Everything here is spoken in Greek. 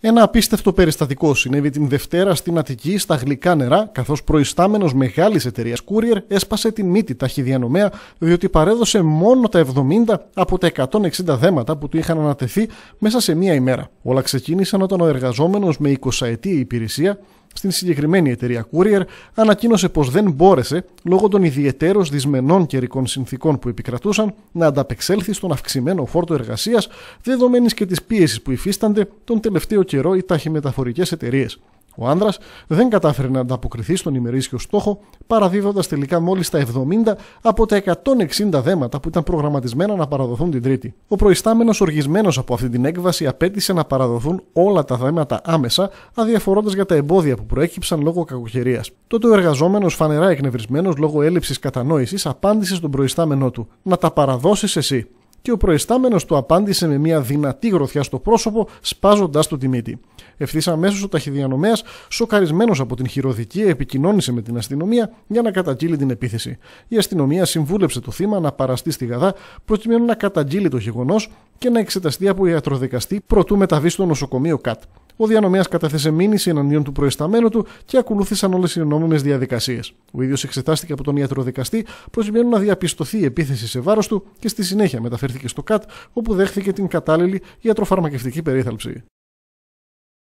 Ένα απίστευτο περιστατικό συνέβη την Δευτέρα στην Αττική στα γλυκά νερά, καθώς προϊστάμενος μεγάλης εταιρείας Courier έσπασε τη μύτη ταχυδιανομέα, διότι παρέδωσε μόνο τα 70 από τα 160 δέματα που του είχαν ανατεθεί μέσα σε μία ημέρα. Όλα ξεκίνησαν όταν ο εργαζόμενος με 20 ετή υπηρεσία στην συγκεκριμένη εταιρεία Courier ανακοίνωσε πως δεν μπόρεσε, λόγω των ιδιαιτέρως δυσμενών καιρικών συνθήκων που επικρατούσαν, να ανταπεξέλθει στον αυξημένο φόρτο εργασίας, δεδομένης και της πίεσης που υφίστανται τον τελευταίο καιρό οι ταχυμεταφορικές εταιρείες. Ο άνδρας δεν κατάφερε να ανταποκριθεί στον ημερήσιο στόχο, παραδίδοντας τελικά μόλις τα 70 από τα 160 δέματα που ήταν προγραμματισμένα να παραδοθούν την Τρίτη. Ο προϊστάμενος, οργισμένος από αυτή την έκβαση, απέτησε να παραδοθούν όλα τα δέματα άμεσα, αδιαφορώντας για τα εμπόδια που προέκυψαν λόγω κακοκαιρίας. Τότε ο εργαζόμενος, φανερά εκνευρισμένος λόγω έλλειψης κατανόησης, απάντησε στον προϊστάμενό του: Να τα παραδώσεις εσύ και ο προϊστάμενος του απάντησε με μια δυνατή γροθιά στο πρόσωπο, σπάζοντας το τιμήτη. Ευθύς αμέσως ο ταχυδιανομέας, σοκαρισμένος από την χειροδική, επικοινώνησε με την αστυνομία για να καταγγείλει την επίθεση. Η αστυνομία συμβούλεψε το θύμα να παραστεί στη Γαδά προκειμένου να καταγγείλει το γεγονός και να εξεταστεί από ιατροδικαστή προτού μεταβεί στο νοσοκομείο ΚΑΤ. Ο διανομέας κατέθεσε μήνυση εναντίον του προϊσταμένου του και ακολούθησαν όλες οι νόμιμε διαδικασίες. Ο ίδιος εξετάστηκε από τον ιατροδικαστή προκειμένου να διαπιστωθεί η επίθεση σε βάρος του και στη συνέχεια μεταφέρθηκε στο ΚΑΤ, όπου δέχθηκε την κατάλληλη ιατροφαρμακευτική περίθαλψη.